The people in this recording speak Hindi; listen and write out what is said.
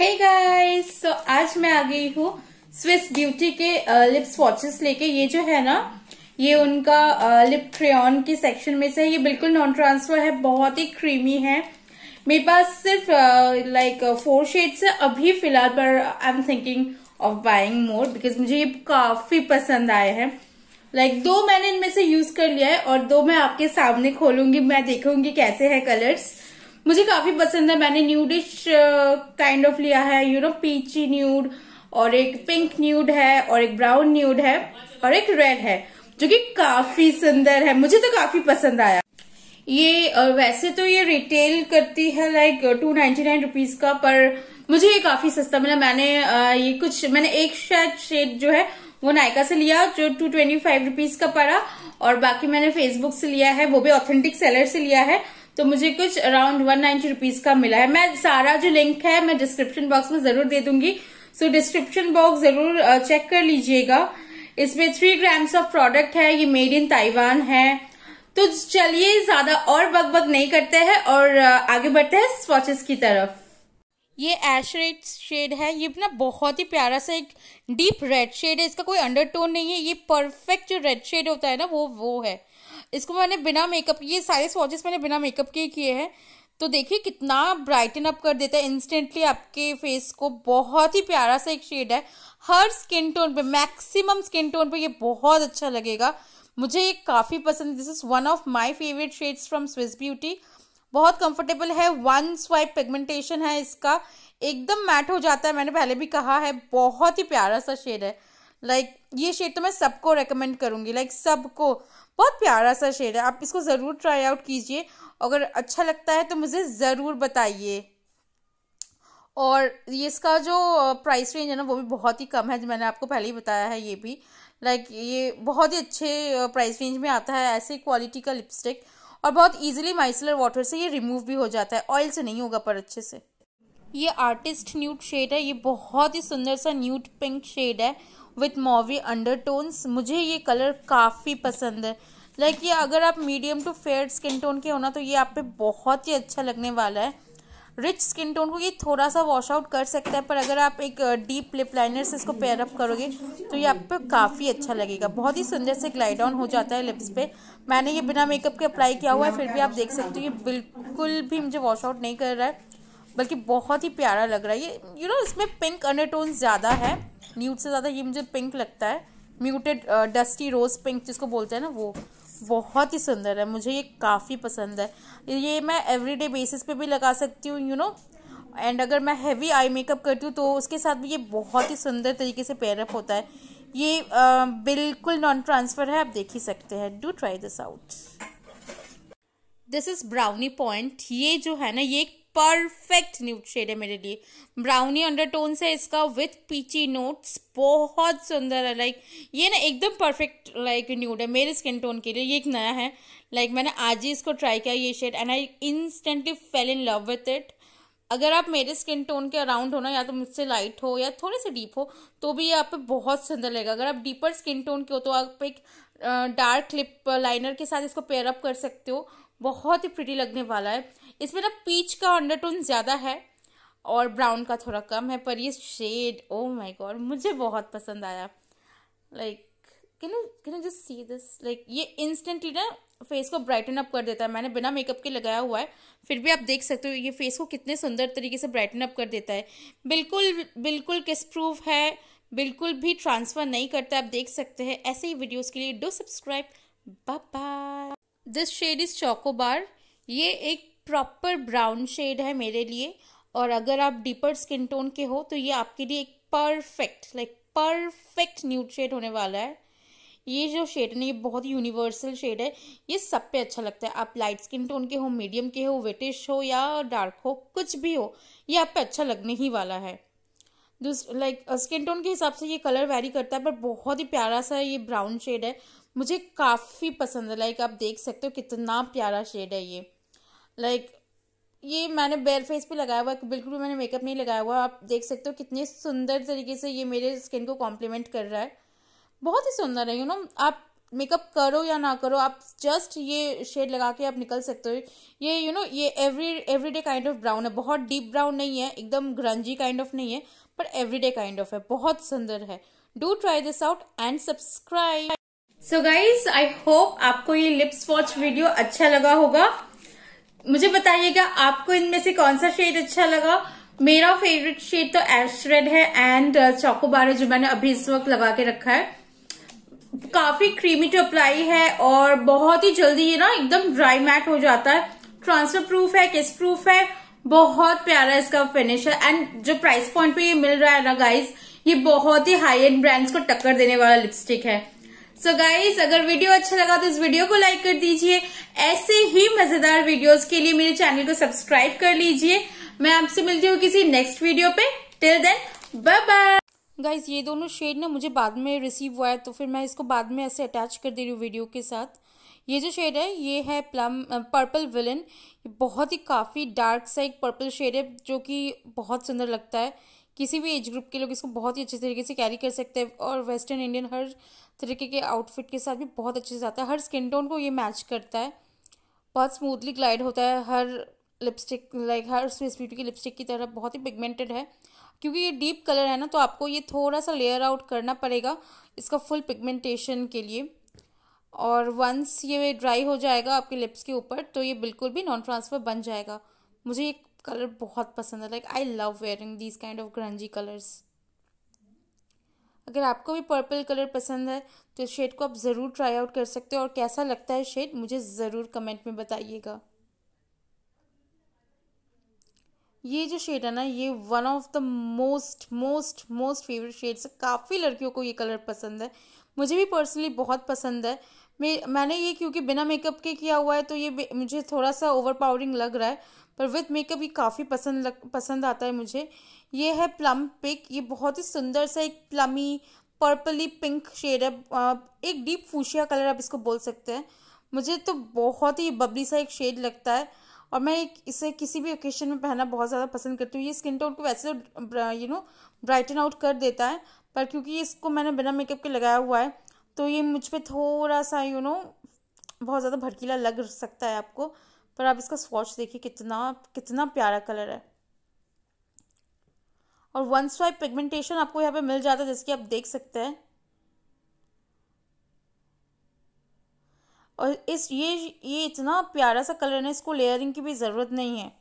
है hey गाइस सो so, आज मैं आ गई हूँ स्विस ब्यूटी के लिप्स वॉचेस लेके ये जो है ना ये उनका लिप क्रेन के सेक्शन में से है ये बिल्कुल नॉन ट्रांसफर है बहुत ही क्रीमी है मेरे पास सिर्फ लाइक फोर शेड्स है अभी फिलहाल पर I am thinking of buying more because मुझे ये काफी पसंद आए हैं लाइक like, दो मैंने इनमें से यूज कर लिया है और दो मैं आपके सामने खोलूंगी मैं देखूंगी कैसे है कलर्स मुझे काफी पसंद है मैंने न्यूडिश काइंड ऑफ लिया है यू नो पीची न्यूड और एक पिंक न्यूड है और एक ब्राउन न्यूड है और एक रेड है जो कि काफी सुंदर है मुझे तो काफी पसंद आया ये uh, वैसे तो ये रिटेल करती है like two ninety nine rupees का पर मुझे ये काफी सस्ता मिला मैंने uh, ये कुछ मैंने एक शायद शेड जो है वो नायका से लिया जो टू ट्वेंटी फाइव रुपीज का पड़ा और बाकी मैंने फेसबुक से लिया है वो भी ऑथेंटिक सेलर से लिया है तो मुझे कुछ अराउंड वन नाइन्टी रुपीज का मिला है मैं सारा जो लिंक है मैं डिस्क्रिप्शन बॉक्स में जरूर दे दूंगी सो डिस्क्रिप्शन बॉक्स जरूर चेक कर लीजिएगा इसमें थ्री ग्राम्स ऑफ प्रोडक्ट है ये मेड इन ताइवान है तो चलिए ज्यादा और बग बग नहीं करते हैं और आगे बढ़ते हैं स्वाचेस की तरफ ये एश रेड शेड है ये अपना बहुत ही प्यारा सा एक डीप रेड शेड है इसका कोई अंडरटोन नहीं है ये परफेक्ट जो रेड शेड होता है ना वो वो है इसको मैंने बिना मेकअप ये सारे स्वाचेस मैंने बिना मेकअप के किए हैं तो देखिए कितना ब्राइटन अप कर देता है इंस्टेंटली आपके फेस को बहुत ही प्यारा सा एक शेड है हर स्किन टोन पे मैक्सिमम स्किन टोन पे ये बहुत अच्छा लगेगा मुझे ये काफ़ी पसंद this is one of my favourite shades from Swiss Beauty बहुत कंफर्टेबल है वन स्वाइप पिगमेंटेशन है इसका एकदम मैट हो जाता है मैंने पहले भी कहा है बहुत ही प्यारा सा शेड है लाइक like, ये शेड तो मैं सबको रेकमेंड करूँगी लाइक like, सबको बहुत प्यारा सा शेड है आप इसको ज़रूर ट्राई आउट कीजिए अगर अच्छा लगता है तो मुझे ज़रूर बताइए और ये इसका जो प्राइस रेंज है ना वो भी बहुत ही कम है जो मैंने आपको पहले ही बताया है ये भी लाइक ये बहुत ही अच्छे प्राइस रेंज में आता है ऐसे क्वालिटी का लिपस्टिक और बहुत इजीली माइसलर वाटर से ये रिमूव भी हो जाता है ऑयल से नहीं होगा पर अच्छे से ये आर्टिस्ट न्यूट शेड है ये बहुत ही सुंदर सा न्यूट पिंक शेड है विथ मॉवी अंडरटोन्स मुझे ये कलर काफ़ी पसंद है लाइक ये अगर आप medium to fair skin tone के हो ना तो ये आप पे बहुत ही अच्छा लगने वाला है रिच स्किन टोन को ये थोड़ा सा वॉश आउट कर सकता है पर अगर आप एक डीप लिप लाइनर से इसको पेयर अप करोगे तो ये आप पे काफ़ी अच्छा लगेगा बहुत ही सुंदर से ग्लाइड ऑन हो जाता है लिप्स पे मैंने ये बिना मेकअप के अप्लाई किया हुआ है फिर भी आप देख सकते हो ये बिल्कुल भी मुझे वॉश आउट नहीं कर रहा है बल्कि बहुत ही प्यारा लग रहा है ये यू नो इसमें पिंक अंडरटोन ज़्यादा है न्यूट से ज़्यादा ये मुझे पिंक लगता है म्यूटेड डस्टी रोज़ पिंक जिसको बोलते हैं ना वो बहुत ही सुंदर है मुझे ये काफ़ी पसंद है ये मैं एवरीडे बेसिस पे भी लगा सकती हूँ यू नो एंड अगर मैं हैवी आई मेकअप करती हूँ तो उसके साथ भी ये बहुत ही सुंदर तरीके से पेयरअप होता है ये आ, uh, बिल्कुल नॉन ट्रांसफ़र है आप देख ही सकते हैं do try this out this is brownie point ये जो है ना ये परफेक्ट न्यूड शेड है मेरे लिए ब्राउनी टोन से इसका विथ पीची नोट्स बहुत सुंदर है लाइक ये ना एकदम परफेक्ट लाइक न्यूड है मेरे स्किन टोन के लिए ये एक नया है लाइक मैंने आज ही इसको ट्राई किया ये shade and I instantly fell in love with it अगर आप मेरे स्किन टोन के अराउंड हो ना या तो मुझसे लाइट हो या थोड़े से डीप हो तो भी ये आप पे बहुत सुंदर लगेगा अगर आप डीपर स्किन टोन के हो तो आप एक डार्क लिप लाइनर के साथ इसको पेयर अप कर सकते हो बहुत ही प्रिटी लगने वाला है इसमें ना पीच का अंडरटोन ज़्यादा है और ब्राउन का थोड़ा कम है पर ये शेड ओ माय गॉड मुझे बहुत पसंद आया like can you can you just see this like ये इंस्टेंटली ना फेस को ब्राइटन अप कर देता है मैंने बिना मेकअप के लगाया हुआ है फिर भी आप देख सकते हो ये फेस को कितने सुंदर तरीके से ब्राइटन अप कर देता है बिल्कुल बिल्कुल किस प्रूफ है बिल्कुल भी ट्रांसफ़र नहीं करता आप देख सकते हैं ऐसे ही वीडियोज़ के लिए do subscribe bye this shade is Chocobar ये एक प्रॉपर ब्राउन शेड है मेरे लिए और अगर आप डीपर स्किन टोन के हो तो ये आपके लिए एक perfect like perfect nude shade होने वाला है ये जो शेड है ना ये बहुत यूनिवर्सल शेड है ये सब पे अच्छा लगता है आप लाइट स्किन टोन के हो मीडियम के हो वेटिश हो या डार्क हो कुछ भी हो ये आप पे अच्छा लगने ही वाला है लाइक स्किन टोन के हिसाब से ये कलर वेरी करता है पर बहुत ही प्यारा सा ये ब्राउन शेड है मुझे काफ़ी पसंद है लाइक आप देख सकते हो कितना प्यारा शेड है ये लाइक ये मैंने बेयर फेस पे लगाया हुआ है बिल्कुल भी मैंने मेकअप नहीं लगाया हुआ आप देख सकते हो कितने सुंदर तरीके से ये मेरे स्किन को कॉम्प्लीमेंट कर रहा है बहुत ही सुंदर है यू नो आप मेकअप करो या ना करो आप जस्ट ये शेड लगा के आप निकल सकते हो ये यू you नो know, ये every everyday kind of brown है बहुत डीप ब्राउन नहीं है एकदम ग्रंजी काइंड ऑफ नहीं है पर एवरीडे काइंड ऑफ है बहुत सुंदर है do try this out and subscribe so guys I hope आपको ये लिप्स वॉच वीडियो अच्छा लगा होगा मुझे बताइएगा आपको इनमें से कौन सा शेड अच्छा लगा मेरा फेवरेट शेड तो एश रेड है एंड चौकोबार है जो मैंने अभी इस वक्त लगा के रखा है काफी क्रीमी टू अप्लाई है और बहुत ही जल्दी ये ना एकदम ड्राई मैट हो जाता है ट्रांसफर प्रूफ है किस प्रूफ है बहुत प्यारा इसका फिनिश है एंड जो प्राइस पॉइंट पे ये मिल रहा है ना गाइज ये बहुत ही हाई एंड ब्रांड्स को टक्कर देने वाला लिपस्टिक है सो so गाइज अगर वीडियो अच्छा लगा तो इस वीडियो को लाइक कर दीजिए ऐसे ही मजेदार वीडियोस के लिए मेरे चैनल को सब्सक्राइब कर लीजिए मैं आपसे मिलती हूँ किसी नेक्स्ट वीडियो पे till then bye bye guys ये दोनों शेड ना मुझे बाद में रिसीव हुआ है तो फिर मैं इसको बाद में ऐसे अटैच कर दे रही हूँ वीडियो के साथ ये जो शेड है ये है प्लम पर्पल विलन बहुत ही काफ़ी डार्क सा एक पर्पल शेड है जो कि बहुत सुंदर लगता है किसी भी एज ग्रुप के लोग इसको बहुत ही अच्छे तरीके से कैरी कर सकते हैं और वेस्टर्न इंडियन हर तरीके के आउटफिट के साथ भी बहुत अच्छे से आता है हर स्किन टोन को ये मैच करता है बहुत स्मूथली ग्लाइड होता है हर लिपस्टिक लाइक हर स्विस ब्यूटी की लिपस्टिक की तरह बहुत ही पिगमेंटेड है क्योंकि ये डीप कलर है ना तो आपको ये थोड़ा सा लेयर आउट करना पड़ेगा इसका फुल पिगमेंटेशन के लिए और वंस ये ड्राई हो जाएगा आपके लिप्स के ऊपर तो ये बिल्कुल भी नॉन ट्रांसफ़र बन जाएगा मुझे ये कलर बहुत पसंद है like I love wearing this kind of grungy colours अगर आपको भी पर्पल कलर पसंद है तो इस शेड को आप ज़रूर ट्राई आउट कर सकते हो और कैसा लगता है शेड मुझे ज़रूर कमेंट में बताइएगा ये जो शेड है ना ये one of the most most most favourite shades है काफ़ी लड़कियों को ये कलर पसंद है मुझे भी पर्सनली बहुत पसंद है मैं मैंने ये क्योंकि बिना मेकअप के किया हुआ है तो ये मुझे थोड़ा सा ओवर पावरिंग लग रहा है पर विथ मेकअप ये काफ़ी पसंद लग पसंद आता है मुझे ये है प्लम पिक ये बहुत ही सुंदर सा एक प्लमी पर्पली पिंक शेड है एक डीप फूशिया कलर आप इसको बोल सकते हैं मुझे तो बहुत ही बबली सा एक शेड लगता है और मैं इसे किसी भी ओकेशन में पहनना बहुत ज़्यादा पसंद करती हूँ ये स्किन टोन को वैसे तो यू नो ब्राइटन आउट कर देता है पर क्योंकि इसको मैंने बिना मेकअप के लगाया हुआ है तो ये मुझ पर थोड़ा सा यू नो बहुत ज़्यादा भड़कीला लग सकता है आपको पर आप इसका स्वॉच देखिए कितना कितना प्यारा कलर है और वन स्वाइप पिगमेंटेशन आपको यहाँ पे मिल जाता है जैसे कि आप देख सकते हैं और इस ये ये इतना प्यारा सा कलर है इसको लेयरिंग की भी ज़रूरत नहीं है